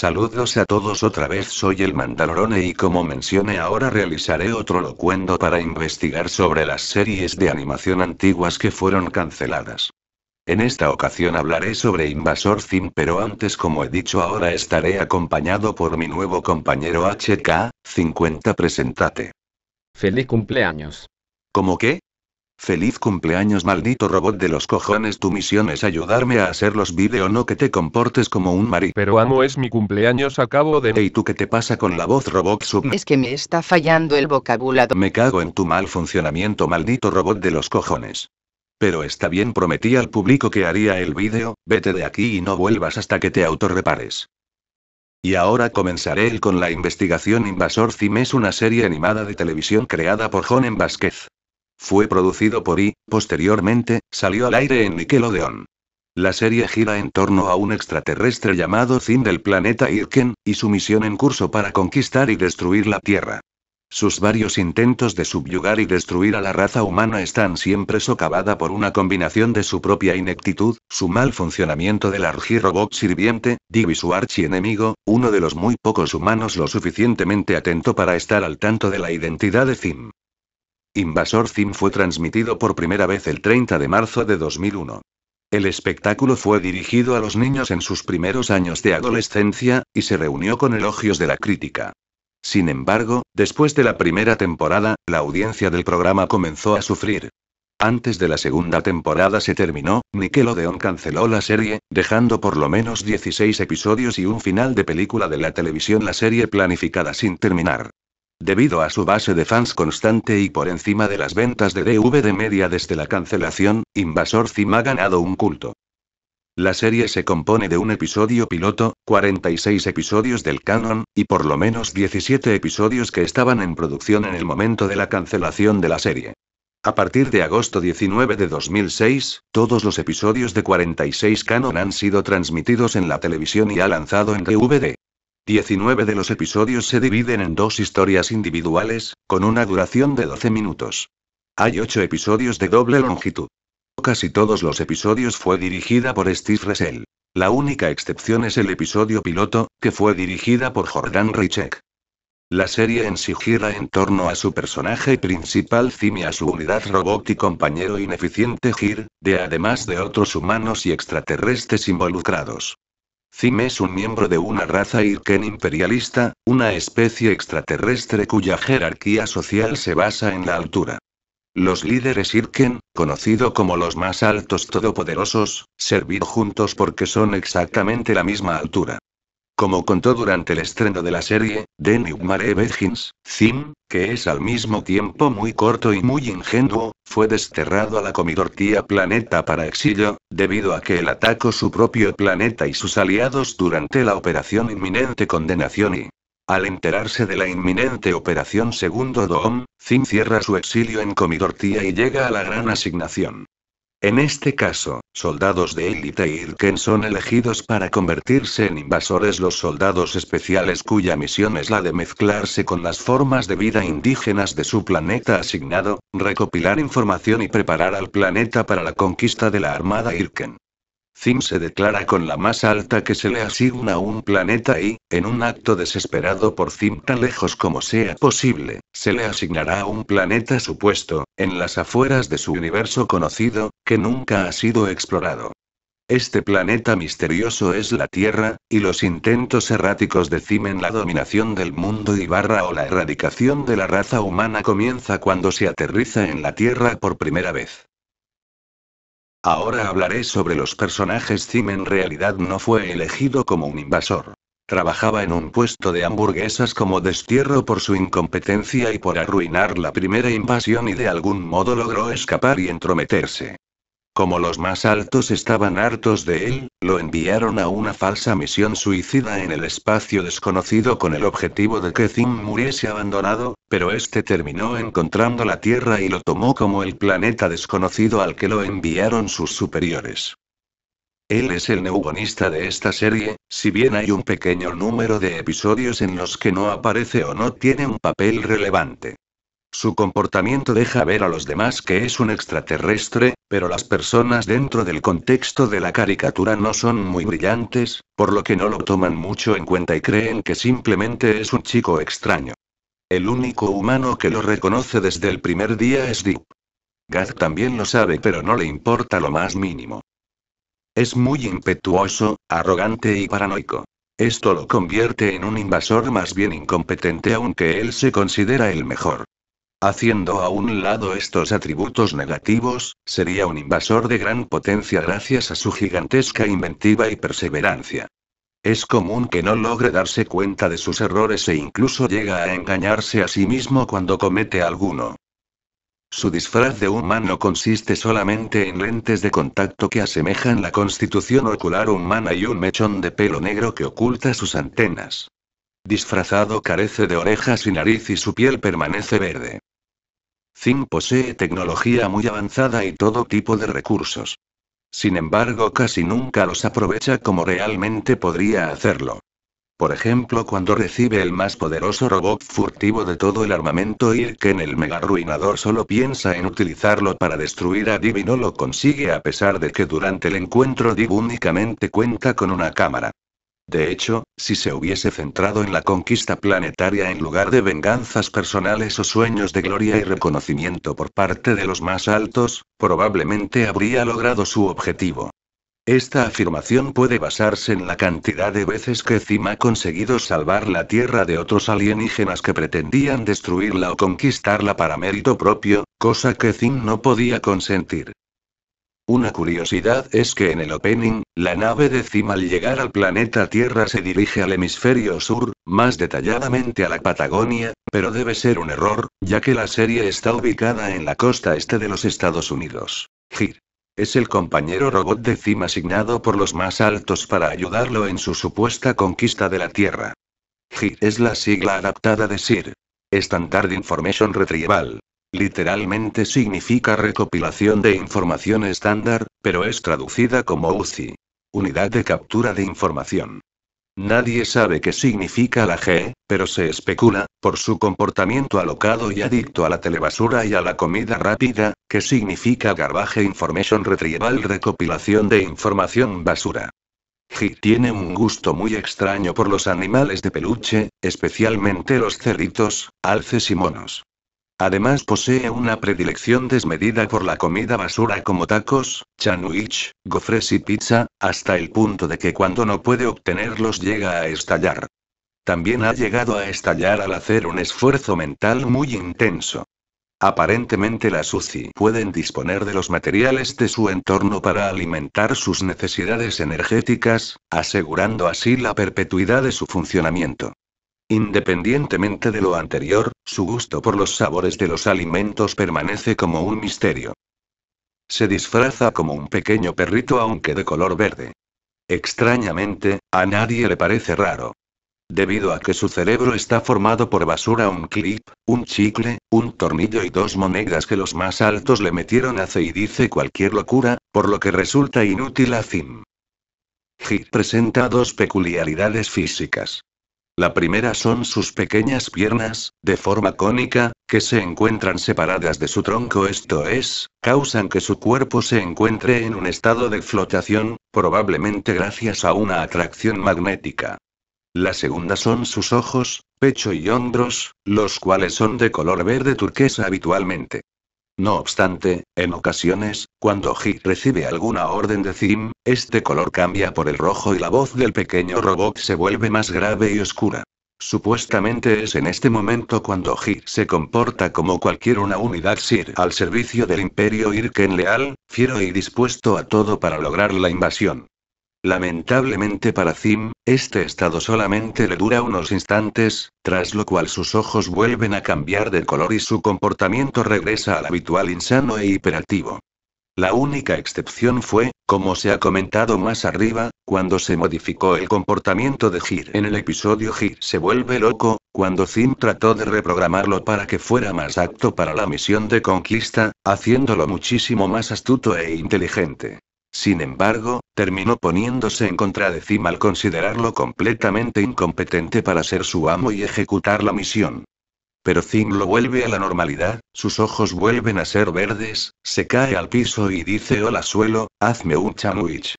Saludos a todos otra vez soy el Mandalorone y como mencioné ahora realizaré otro locuendo para investigar sobre las series de animación antiguas que fueron canceladas. En esta ocasión hablaré sobre Invasor Zim pero antes como he dicho ahora estaré acompañado por mi nuevo compañero HK, 50 presentate. Feliz cumpleaños. ¿Cómo qué? Feliz cumpleaños maldito robot de los cojones tu misión es ayudarme a hacer los vídeos. no que te comportes como un marido. Pero amo es mi cumpleaños acabo de... ¿Y tú qué te pasa con la voz robot sub? Es que me está fallando el vocabulario. Me cago en tu mal funcionamiento maldito robot de los cojones. Pero está bien prometí al público que haría el video, vete de aquí y no vuelvas hasta que te autorrepares. Y ahora comenzaré el con la investigación Invasor Cim es una serie animada de televisión creada por Jonen Vázquez. Fue producido por y, posteriormente, salió al aire en Nickelodeon. La serie gira en torno a un extraterrestre llamado Zim del planeta Irken, y su misión en curso para conquistar y destruir la Tierra. Sus varios intentos de subyugar y destruir a la raza humana están siempre socavada por una combinación de su propia ineptitud, su mal funcionamiento del argirobot sirviente, Divi su archienemigo, uno de los muy pocos humanos lo suficientemente atento para estar al tanto de la identidad de Zim. Invasor Zim fue transmitido por primera vez el 30 de marzo de 2001. El espectáculo fue dirigido a los niños en sus primeros años de adolescencia, y se reunió con elogios de la crítica. Sin embargo, después de la primera temporada, la audiencia del programa comenzó a sufrir. Antes de la segunda temporada se terminó, Nickelodeon canceló la serie, dejando por lo menos 16 episodios y un final de película de la televisión la serie planificada sin terminar. Debido a su base de fans constante y por encima de las ventas de DVD media desde la cancelación, Invasor Zim ha ganado un culto. La serie se compone de un episodio piloto, 46 episodios del canon, y por lo menos 17 episodios que estaban en producción en el momento de la cancelación de la serie. A partir de agosto 19 de 2006, todos los episodios de 46 Canon han sido transmitidos en la televisión y ha lanzado en DVD. 19 de los episodios se dividen en dos historias individuales, con una duración de 12 minutos. Hay 8 episodios de doble longitud. Casi todos los episodios fue dirigida por Steve Russell. La única excepción es el episodio piloto, que fue dirigida por Jordan Richek. La serie en sí gira en torno a su personaje principal Zim y a su unidad robot y compañero ineficiente Gir, de además de otros humanos y extraterrestres involucrados. Zim es un miembro de una raza Irken imperialista, una especie extraterrestre cuya jerarquía social se basa en la altura. Los líderes Irken, conocido como los más altos todopoderosos, servir juntos porque son exactamente la misma altura. Como contó durante el estreno de la serie, The Nightmare Begins, Zim, que es al mismo tiempo muy corto y muy ingenuo, fue desterrado a la comidortía planeta para exilio, debido a que él atacó su propio planeta y sus aliados durante la operación inminente condenación y... Al enterarse de la inminente operación Segundo Doom, Zim cierra su exilio en Comidortía y llega a la gran asignación. En este caso, soldados de élite Irken son elegidos para convertirse en invasores los soldados especiales cuya misión es la de mezclarse con las formas de vida indígenas de su planeta asignado, recopilar información y preparar al planeta para la conquista de la Armada Irken. Zim se declara con la más alta que se le asigna a un planeta y, en un acto desesperado por Zim tan lejos como sea posible, se le asignará a un planeta supuesto, en las afueras de su universo conocido, que nunca ha sido explorado. Este planeta misterioso es la Tierra, y los intentos erráticos de Zim en la dominación del mundo y barra o la erradicación de la raza humana comienza cuando se aterriza en la Tierra por primera vez. Ahora hablaré sobre los personajes. Zim en realidad no fue elegido como un invasor. Trabajaba en un puesto de hamburguesas como destierro por su incompetencia y por arruinar la primera invasión y de algún modo logró escapar y entrometerse. Como los más altos estaban hartos de él, lo enviaron a una falsa misión suicida en el espacio desconocido con el objetivo de que Zim muriese abandonado, pero este terminó encontrando la Tierra y lo tomó como el planeta desconocido al que lo enviaron sus superiores. Él es el neugonista de esta serie, si bien hay un pequeño número de episodios en los que no aparece o no tiene un papel relevante. Su comportamiento deja ver a los demás que es un extraterrestre, pero las personas dentro del contexto de la caricatura no son muy brillantes, por lo que no lo toman mucho en cuenta y creen que simplemente es un chico extraño. El único humano que lo reconoce desde el primer día es Deep. Gaz también lo sabe pero no le importa lo más mínimo. Es muy impetuoso, arrogante y paranoico. Esto lo convierte en un invasor más bien incompetente aunque él se considera el mejor. Haciendo a un lado estos atributos negativos, sería un invasor de gran potencia gracias a su gigantesca inventiva y perseverancia. Es común que no logre darse cuenta de sus errores e incluso llega a engañarse a sí mismo cuando comete alguno. Su disfraz de humano consiste solamente en lentes de contacto que asemejan la constitución ocular humana y un mechón de pelo negro que oculta sus antenas. Disfrazado carece de orejas y nariz y su piel permanece verde. Zing posee tecnología muy avanzada y todo tipo de recursos. Sin embargo, casi nunca los aprovecha como realmente podría hacerlo. Por ejemplo, cuando recibe el más poderoso robot furtivo de todo el armamento y que en el mega arruinador solo piensa en utilizarlo para destruir a Div y no lo consigue a pesar de que durante el encuentro Div únicamente cuenta con una cámara. De hecho, si se hubiese centrado en la conquista planetaria en lugar de venganzas personales o sueños de gloria y reconocimiento por parte de los más altos, probablemente habría logrado su objetivo. Esta afirmación puede basarse en la cantidad de veces que Zim ha conseguido salvar la Tierra de otros alienígenas que pretendían destruirla o conquistarla para mérito propio, cosa que Zim no podía consentir. Una curiosidad es que en el opening, la nave de CIMA al llegar al planeta Tierra se dirige al hemisferio sur, más detalladamente a la Patagonia, pero debe ser un error, ya que la serie está ubicada en la costa este de los Estados Unidos. Gir. Es el compañero robot de cima asignado por los más altos para ayudarlo en su supuesta conquista de la Tierra. Gir es la sigla adaptada de SIR. Standard Information Retrieval. Literalmente significa recopilación de información estándar, pero es traducida como UCI. Unidad de captura de información. Nadie sabe qué significa la G, pero se especula, por su comportamiento alocado y adicto a la telebasura y a la comida rápida, que significa Garbage Information Retrieval Recopilación de Información Basura. G tiene un gusto muy extraño por los animales de peluche, especialmente los cerditos, alces y monos. Además posee una predilección desmedida por la comida basura como tacos, chanwich, gofres y pizza, hasta el punto de que cuando no puede obtenerlos llega a estallar. También ha llegado a estallar al hacer un esfuerzo mental muy intenso. Aparentemente las UCI pueden disponer de los materiales de su entorno para alimentar sus necesidades energéticas, asegurando así la perpetuidad de su funcionamiento. Independientemente de lo anterior, su gusto por los sabores de los alimentos permanece como un misterio. Se disfraza como un pequeño perrito aunque de color verde. Extrañamente, a nadie le parece raro. Debido a que su cerebro está formado por basura, un clip, un chicle, un tornillo y dos monedas que los más altos le metieron hace y dice cualquier locura, por lo que resulta inútil a Zim. Hit presenta dos peculiaridades físicas. La primera son sus pequeñas piernas, de forma cónica, que se encuentran separadas de su tronco, esto es, causan que su cuerpo se encuentre en un estado de flotación, probablemente gracias a una atracción magnética. La segunda son sus ojos, pecho y hombros, los cuales son de color verde turquesa habitualmente. No obstante, en ocasiones, cuando He recibe alguna orden de Zim, este color cambia por el rojo y la voz del pequeño robot se vuelve más grave y oscura. Supuestamente es en este momento cuando He se comporta como cualquier una unidad SIR al servicio del Imperio Irken leal, fiero y dispuesto a todo para lograr la invasión. Lamentablemente para Zim, este estado solamente le dura unos instantes, tras lo cual sus ojos vuelven a cambiar de color y su comportamiento regresa al habitual insano e hiperactivo. La única excepción fue, como se ha comentado más arriba, cuando se modificó el comportamiento de Gir en el episodio Gir se vuelve loco, cuando Zim trató de reprogramarlo para que fuera más apto para la misión de conquista, haciéndolo muchísimo más astuto e inteligente. Sin embargo, terminó poniéndose en contra de Zim al considerarlo completamente incompetente para ser su amo y ejecutar la misión. Pero Zim lo vuelve a la normalidad, sus ojos vuelven a ser verdes, se cae al piso y dice hola suelo, hazme un sandwich.